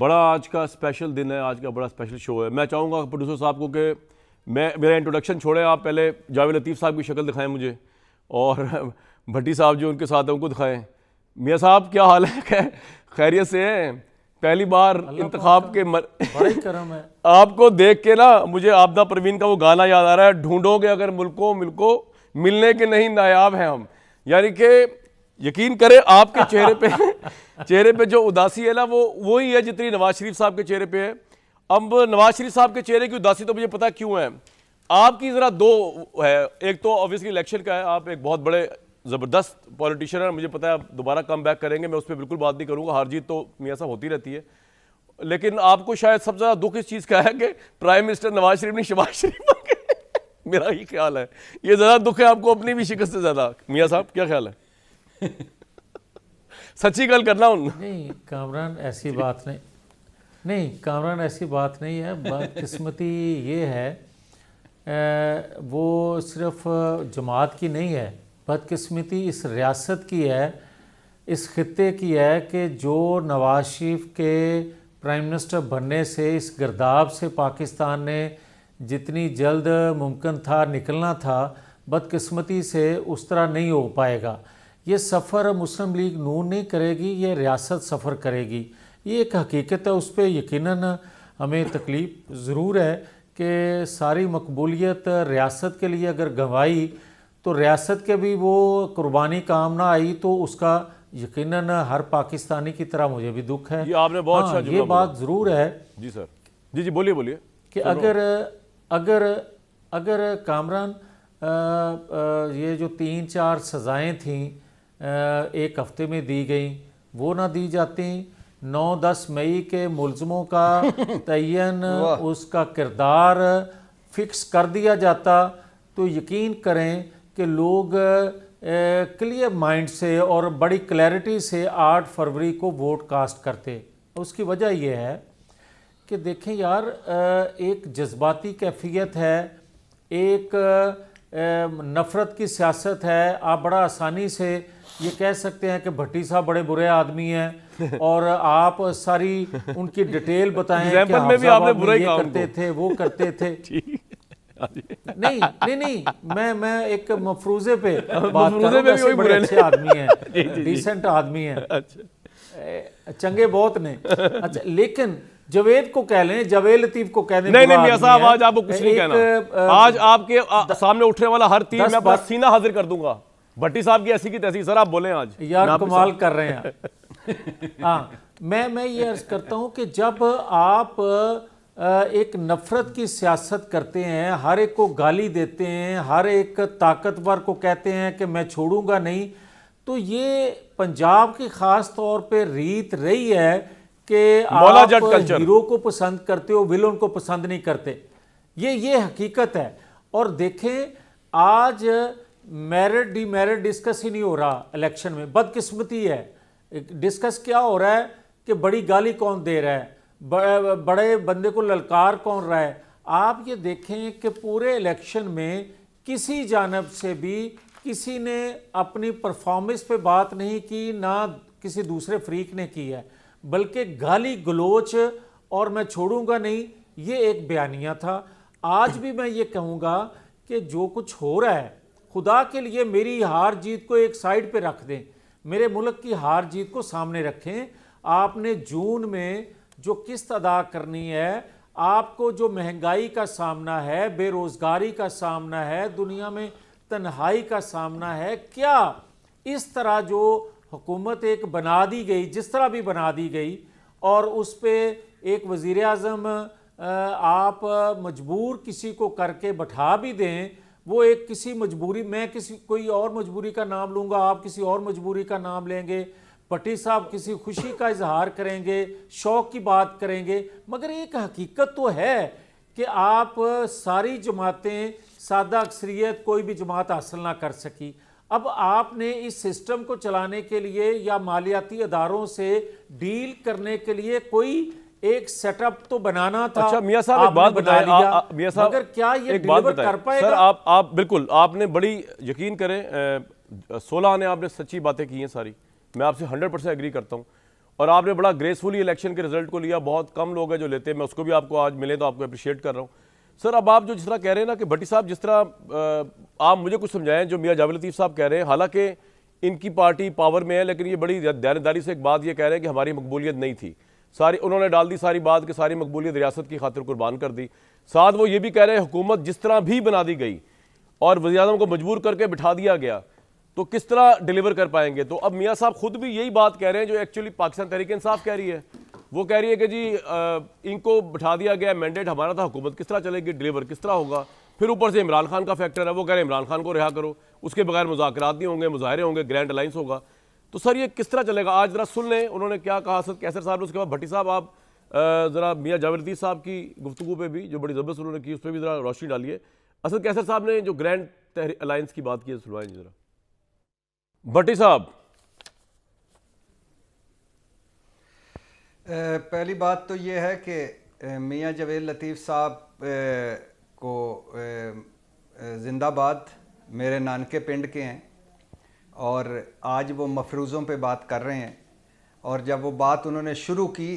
बड़ा आज का स्पेशल दिन है आज का बड़ा स्पेशल शो है मैं चाहूँगा प्रोड्यूसर साहब को कि मैं मेरा इंट्रोडक्शन छोड़ें आप पहले जावेद लतीफ़ साहब की शक्ल दिखाएं मुझे और भट्टी साहब जो उनके साथ हैं उनको दिखाएं मियाँ साहब क्या हाल है खैरियत से हैं पहली बार इंतखब के मर... करम है आपको देख के ना मुझे आपदा परवीन का वो गाना याद आ रहा है ढूंढोगे अगर मुल्को मुल्को मिलने के नहीं नायाब हैं हम यानी कि यकीन करें आपके चेहरे पर चेहरे पे जो उदासी है ना वो वो ही है जितनी नवाज शरीफ साहब के चेहरे पे है अब नवाज शरीफ साहब के चेहरे की उदासी तो मुझे पता क्यों है आपकी ज़रा दो है एक तो ऑब्वियसली इलेक्शन का है आप एक बहुत बड़े ज़बरदस्त पॉलिटिशियन है मुझे पता है आप दोबारा कम बैक करेंगे मैं उस पर बिल्कुल बात नहीं करूँगा हार जीत तो मियाँ साहब होती रहती है लेकिन आपको शायद सबसे ज़्यादा दुख इस चीज़ का है कि प्राइम मिनिस्टर नवाज शरीफ ने शबाज शरीफ मेरा ही ख्याल है ये ज़्यादा दुख है आपको अपनी भी शिकस्त से ज़्यादा मियाँ साहब क्या ख्याल है सच्ची गल करना उन नहीं कामरान ऐसी बात नहीं नहीं कामरान ऐसी बात नहीं है बदकिस्मती ये है वो सिर्फ जमात की नहीं है बदकिस्मती इस रियासत की है इस खत्े की है कि जो नवाज शरीफ के प्राइम मिनिस्टर बनने से इस गर्दाब से पाकिस्तान ने जितनी जल्द मुमकिन था निकलना था बदकिस्मती से उस तरह नहीं हो पाएगा ये सफ़र मुस्लिम लीग नून नहीं करेगी ये रियासत सफ़र करेगी ये एक हकीकत है उस पर यकीन हमें तकलीफ ज़रूर है कि सारी मकबूलियत रियासत के लिए अगर गंवाई तो रियासत के भी वो कुर्बानी काम ना आई तो उसका यकीन हर पाकिस्तानी की तरह मुझे भी दुख है ये आपने बहुत हाँ, अच्छा ये बात ज़रूर है जी सर जी जी बोलिए बोलिए कि अगर अगर अगर कामरान ये जो तीन चार सज़ाएँ थीं एक हफ्ते में दी गई वो ना दी जाती नौ दस मई के मुलजमों का तयन उसका किरदार फिक्स कर दिया जाता तो यकीन करें कि लोग क्लियर माइंड से और बड़ी क्लैरिटी से आठ फरवरी को वोट कास्ट करते उसकी वजह यह है कि देखें यार एक जज्बाती कैफियत है एक नफ़रत की सियासत है आप बड़ा आसानी से ये कह सकते हैं कि भट्टी साहब बड़े बुरे आदमी हैं और आप सारी उनकी डिटेल बताएं कि में भी आपने बुरे ये करते थे वो करते थे नहीं नहीं नहीं मैं मैं एक मफरूजे पे बात मफरूजे पे भी बड़े अच्छे आदमी हैं डिसेंट आदमी हैं अच्छा। चंगे बहुत ने अच्छा लेकिन जवेद को कह लें जवेद लतीफ को कह दें नहीं नहीं मियां साहब आज आपको कुछ नहीं कहना आज आपके सामने उठने वाला हर तीर मैं सीना हाजिर कर दूंगा भट्टी साहब की ऐसी की तैसी सर आप बोले आज यार कमाल कर रहे हैं हाँ मैं मैं ये अर्ज करता हूँ कि जब आप एक नफ़रत की सियासत करते हैं हर एक को गाली देते हैं हर एक ताकतवर को कहते हैं कि मैं छोड़ूंगा नहीं तो ये पंजाब की ख़ास तौर पे रीत रही है कि आप हीरो को पसंद करते हो विलन को पसंद नहीं करते ये ये हकीकत है और देखें आज मेरिट डीमेरिट डिस्कस ही नहीं हो रहा इलेक्शन में बदकिस्मती है डिस्कस क्या हो रहा है कि बड़ी गाली कौन दे रहा है बड़े, बड़े बंदे को ललकार कौन रहा है आप ये देखें कि पूरे इलेक्शन में किसी जानब से भी किसी ने अपनी परफॉर्मेंस पे बात नहीं की ना किसी दूसरे फ्रीक ने की है बल्कि गाली गलोच और मैं छोड़ूंगा नहीं ये एक बयानिया था आज भी मैं ये कहूँगा कि जो कुछ हो रहा है खुदा के लिए मेरी हार जीत को एक साइड पे रख दें मेरे मुल्क की हार जीत को सामने रखें आपने जून में जो किस्त अदा करनी है आपको जो महंगाई का सामना है बेरोज़गारी का सामना है दुनिया में तन्हाई का सामना है क्या इस तरह जो हुकूमत एक बना दी गई जिस तरह भी बना दी गई और उस पर एक वज़ी अजम आप मजबूर किसी को करके बैठा भी दें वो एक किसी मजबूरी मैं किसी कोई और मजबूरी का नाम लूँगा आप किसी और मजबूरी का नाम लेंगे पटी साहब किसी खुशी का इजहार करेंगे शौक की बात करेंगे मगर एक हकीकत तो है कि आप सारी जमातें सादा अक्सरियत कोई भी जमात हासिल ना कर सकी अब आपने इस सिस्टम को चलाने के लिए या मालियाती अदारों से डील करने के लिए कोई एक सेटअप तो बनाना था अच्छा मियां साहब एक बात बताया मियां साहब अगर क्या ये एक बात कर सर आप आप बिल्कुल आपने बड़ी यकीन करें सोलह ने आपने सच्ची बातें की हैं सारी मैं आपसे हंड्रेड परसेंट एग्री करता हूँ और आपने बड़ा ग्रेसफुली इलेक्शन के रिजल्ट को लिया बहुत कम लोग हैं जो लेते हैं मैं उसको भी आपको आज मिले तो आपको अप्रिशिएट कर रहा हूँ सर अब आप जो जिस तरह कह रहे हैं ना कि भट्टी साहब जिस तरह आप मुझे कुछ समझाएं जो मियाँ जावेद लतीफ़ साहब कह रहे हैं हालांकि इनकी पार्टी पावर में है लेकिन ये बड़ी दयादारी से एक बात ये कह रहे हैं कि हमारी मकबूलियत नहीं थी सारी उन्होंने डाल दी सारी बात कि सारी मकबूलियत रियासत की खातिर कुर्बान कर दी साथ वो ये भी कह रहे हैं हुकूमत जिस तरह भी बना दी गई और वजी को मजबूर करके बिठा दिया गया तो किस तरह डिलीवर कर पाएंगे तो अब मियाँ साहब खुद भी यही बात कह रहे हैं जो एक्चुअली पाकिस्तान तहरीक इंसाफ कह रही है वो कह रही है कि जी आ, इनको बिठा दिया गया मैंडेट हमारा था हुकूमत किस तरह चलेगी डिलीवर किस तरह होगा फिर ऊपर से इमरान खान का फैक्टर है वो कह रहे हैं इमरान खान को रिहा करो उसके बगैर मुजाकर नहीं होंगे मुजाहरे होंगे ग्रैंड अलाइंस होगा तो सर ये किस तरह चलेगा आज ज़रा सुन लें उन्होंने क्या कहा सर कैसर साहब ने उसके बाद भट्टी साहब आप ज़रा मियाँ जावेदी साहब की गुफ्तु पे भी जो बड़ी ज़बरदस्त उन्होंने की उस पर भी ज़रा रोशनी डालिए असद कैसर साहब ने जो ग्रैंड अलायंस की बात की सुनवाएं ज़रा भट्टी साहब पहली बात तो ये है कि मियाँ जवेद लतीफ़ साहब को ज़िंदाबाद मेरे नानके पिंड के हैं और आज वो मफरूज़ों पे बात कर रहे हैं और जब वो बात उन्होंने शुरू की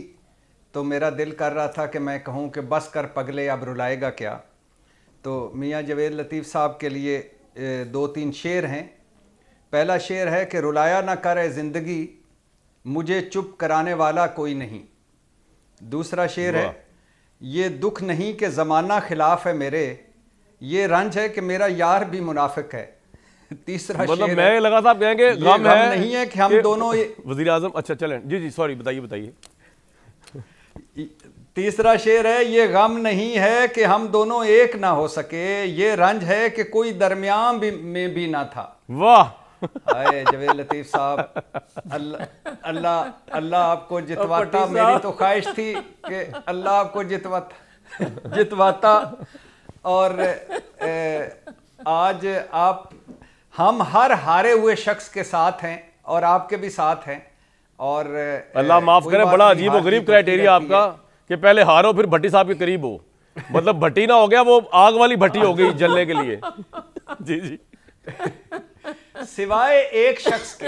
तो मेरा दिल कर रहा था कि मैं कहूँ कि बस कर पगले अब रुलाएगा क्या तो मियाँ जवेद लतीफ़ साहब के लिए दो तीन शेर हैं पहला शेर है कि रुलाया ना करे ज़िंदगी मुझे चुप कराने वाला कोई नहीं दूसरा शेर है ये दुख नहीं कि ज़माना खिलाफ है मेरे ये रंज है कि मेरा यार भी मुनाफिक है तीसरा मतलब मैं लगा था कहेंगे गम है नहीं है कि हम दोनों वजीर आजम अच्छा चलें जी जी सॉरी बताइए बताइए तीसरा शेर है ये गम नहीं है कि हम दोनों एक ना हो सके ये रंज है कि कोई दरमियान भी में भी ना था वाह आए जवेद लतीफ साहब अल्लाह अल्लाह अल्लाह आपको जितवाता मेरी तो ख्वाहिश थी कि अल्लाह आपको जितवाता जितवाता और ए, आज आप हम हर हारे हुए शख्स के साथ हैं और आपके भी साथ हैं और अल्लाह माफ करें बड़ा अजीब और गरीब क्राइटेरिया आपका कि पहले हारो फिर भट्टी साहब के करीब हो मतलब भट्टी ना हो गया वो आग वाली भट्टी हो गई जलने के लिए जी जी सिवाय एक शख्स के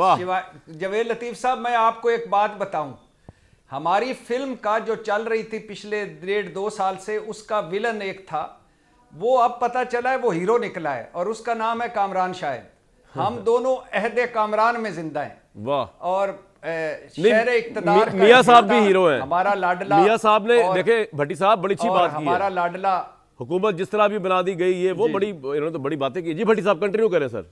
वाह जवेद लतीफ साहब मैं आपको एक बात बताऊं हमारी फिल्म का जो चल रही थी पिछले डेढ़ दो साल से उसका विलन एक था वो अब पता चला है वो हीरो निकला है और उसका नाम है कामरान शायद हम दोनों अहद कामरान में जिंदा हैं वाह और शहर इकतदार साहब भी हीरो हैं हमारा लाडला मिया साहब ने देखे भट्टी साहब बड़ी अच्छी बात की हमारा लाडला हुकूमत जिस तरह भी बना दी गई है वो बड़ी इन्होंने तो बड़ी बातें की जी भट्टी साहब कंटिन्यू करें सर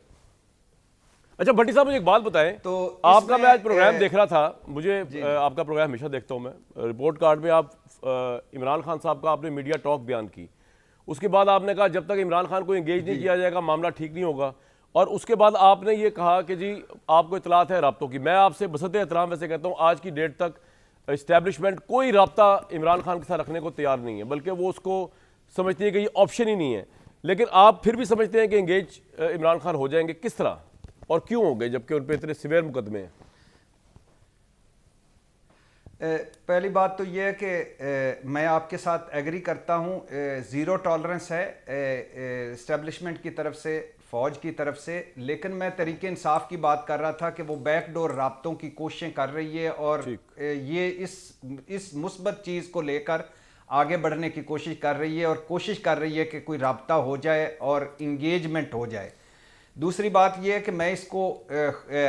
अच्छा भट्टी साहब मुझे एक बात बताएं तो आपका मैं आज प्रोग्राम देख रहा था मुझे आपका प्रोग्राम हमेशा देखता हूं मैं रिपोर्ट कार्ड में आप इमरान खान साहब का आपने मीडिया टॉक बयान की उसके बाद आपने कहा जब तक इमरान खान को इंगेज नहीं किया जाएगा मामला ठीक नहीं होगा और उसके बाद आपने ये कहा कि जी आपको इतलात है रबतों की मैं आपसे बसत एहतराम वैसे कहता हूँ आज की डेट तक इस्टेबलिशमेंट कोई रबता इमरान खान के साथ रखने को तैयार नहीं है बल्कि वो उसको समझती है कि ये ऑप्शन ही नहीं है लेकिन आप फिर भी समझते हैं कि इंगेज इमरान खान हो जाएंगे किस तरह और क्यों होंगे जबकि उन पर इतने सिवेर मुकदमे हैं पहली बात तो ये है कि मैं आपके साथ एग्री करता हूँ ज़ीरो टॉलरेंस है इस्टेबलिशमेंट की तरफ से फ़ौज की तरफ से लेकिन मैं तरीके इंसाफ की बात कर रहा था कि वो बैकडोर रबतों की कोशिशें कर रही है और ये इस इस मुस्बत चीज़ को लेकर आगे बढ़ने की कोशिश कर रही है और कोशिश कर रही है कि कोई रबता हो जाए और इंगेजमेंट हो जाए दूसरी बात यह है कि मैं इसको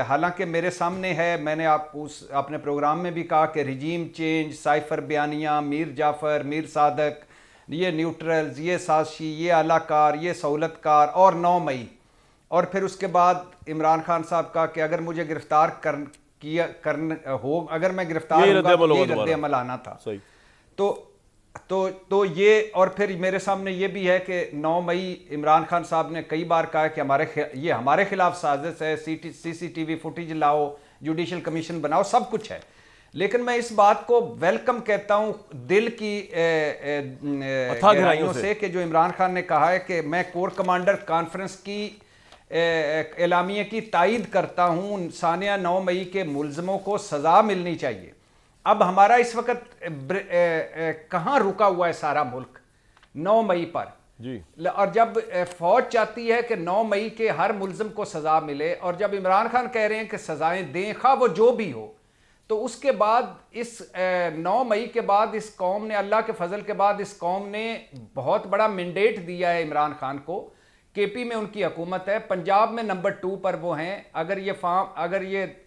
हालांकि मेरे सामने है मैंने आप उस अपने प्रोग्राम में भी कहा कि रिजीम चेंज साइफर बयानियाँ मीर जाफ़र मीर सादक ये न्यूट्रल्स ये साशी ये आलाकार ये सहूलतकार और नौ मई और फिर उसके बाद इमरान खान साहब का कि अगर मुझे गिरफ्तार कर किया कर हो अगर मैं गिरफ्तार होगा रद्द अमल आना था तो तो तो ये और फिर मेरे सामने ये भी है कि 9 मई इमरान खान साहब ने कई बार कहा कि हमारे ये हमारे खिलाफ साजिश है सी सीसीटीवी फुटेज लाओ जुडिशल कमीशन बनाओ सब कुछ है लेकिन मैं इस बात को वेलकम कहता हूं दिल की गहराइयों से, कि जो इमरान खान ने कहा है कि मैं कोर कमांडर कॉन्फ्रेंस की एलामिया की तायद करता हूँ सानिया नौ मई के मुलजमों को सजा मिलनी चाहिए अब हमारा इस वक्त कहाँ रुका हुआ है सारा मुल्क 9 मई पर जी और जब फौज चाहती है कि 9 मई के हर मुलजम को सजा मिले और जब इमरान खान कह रहे हैं कि सजाएं दें खा वो जो भी हो तो उसके बाद इस नौ मई के बाद इस कौम ने अल्लाह के फजल के बाद इस कौम ने बहुत बड़ा मैंडेट दिया है इमरान खान को केपी में उनकी हकूमत है पंजाब में नंबर टू पर वो हैं अगर ये फार्म अगर ये